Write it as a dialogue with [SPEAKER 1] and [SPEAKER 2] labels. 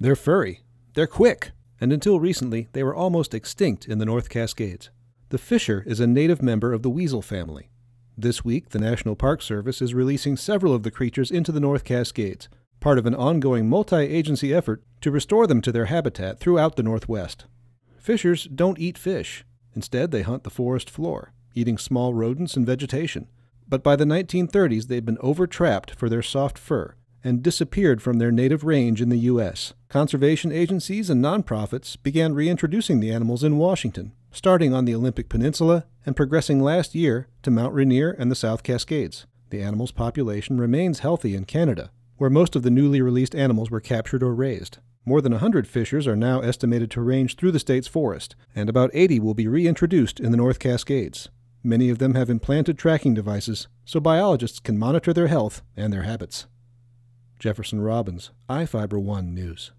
[SPEAKER 1] They're furry. They're quick. And until recently, they were almost extinct in the North Cascades. The fisher is a native member of the weasel family. This week, the National Park Service is releasing several of the creatures into the North Cascades, part of an ongoing multi agency effort to restore them to their habitat throughout the Northwest. Fishers don't eat fish. Instead, they hunt the forest floor, eating small rodents and vegetation. But by the 1930s, they've been overtrapped for their soft fur and disappeared from their native range in the U.S. Conservation agencies and nonprofits began reintroducing the animals in Washington, starting on the Olympic Peninsula and progressing last year to Mount Rainier and the South Cascades. The animal's population remains healthy in Canada, where most of the newly released animals were captured or raised. More than 100 fishers are now estimated to range through the state's forest, and about 80 will be reintroduced in the North Cascades. Many of them have implanted tracking devices, so biologists can monitor their health and their habits. Jefferson Robbins, iFiber One News.